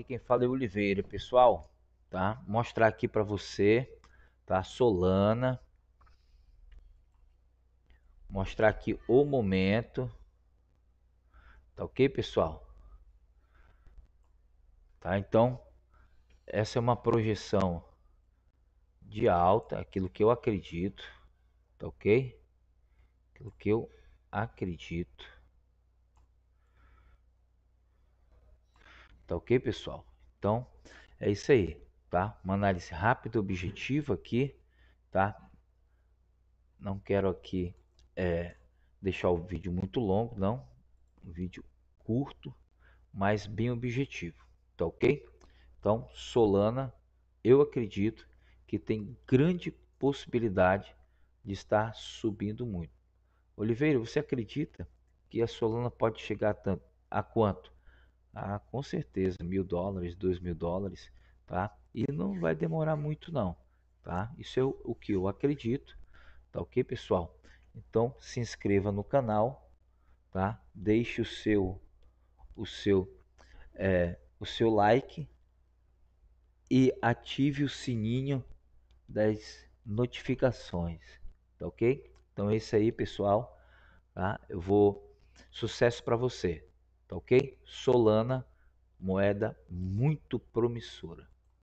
aqui quem fala é Oliveira, pessoal, tá? Mostrar aqui para você, tá? Solana. Mostrar aqui o momento. Tá OK, pessoal? Tá? Então, essa é uma projeção de alta, aquilo que eu acredito, tá OK? Aquilo que eu acredito. Tá ok, pessoal? Então, é isso aí, tá? Uma análise rápida, objetiva aqui, tá? Não quero aqui é, deixar o vídeo muito longo, não. Um vídeo curto, mas bem objetivo, tá ok? Então, Solana, eu acredito que tem grande possibilidade de estar subindo muito. Oliveira, você acredita que a Solana pode chegar a, tanto, a quanto? ah, com certeza, mil dólares, dois mil dólares, tá? E não vai demorar muito não, tá? Isso é o, o que eu acredito, tá ok, pessoal? Então, se inscreva no canal, tá? Deixe o seu, o seu, é, o seu like e ative o sininho das notificações, tá ok? Então é isso aí, pessoal. Tá? Eu vou sucesso para você. Tá ok? Solana, moeda muito promissora.